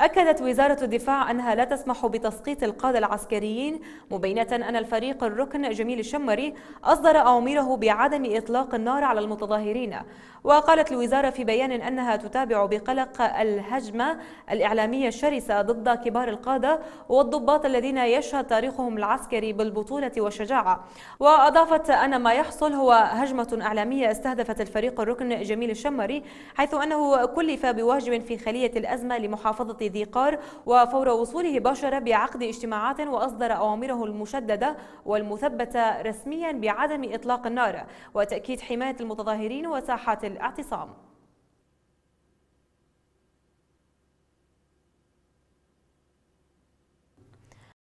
أكدت وزارة الدفاع أنها لا تسمح بتسقيط القادة العسكريين مبينة أن الفريق الركن جميل الشمري أصدر أوامره بعدم إطلاق النار على المتظاهرين وقالت الوزارة في بيان أنها تتابع بقلق الهجمة الإعلامية الشرسة ضد كبار القادة والضباط الذين يشهد تاريخهم العسكري بالبطولة والشجاعة وأضافت أن ما يحصل هو هجمة إعلامية استهدفت الفريق الركن جميل الشمري حيث أنه كلف بواجب في خلية الأزمة لمحافظة ذي قار وفور وصوله باشر بعقد اجتماعات وأصدر أوامره المشددة والمثبتة رسميا بعدم إطلاق النار وتأكيد حماية المتظاهرين وساحات الاعتصام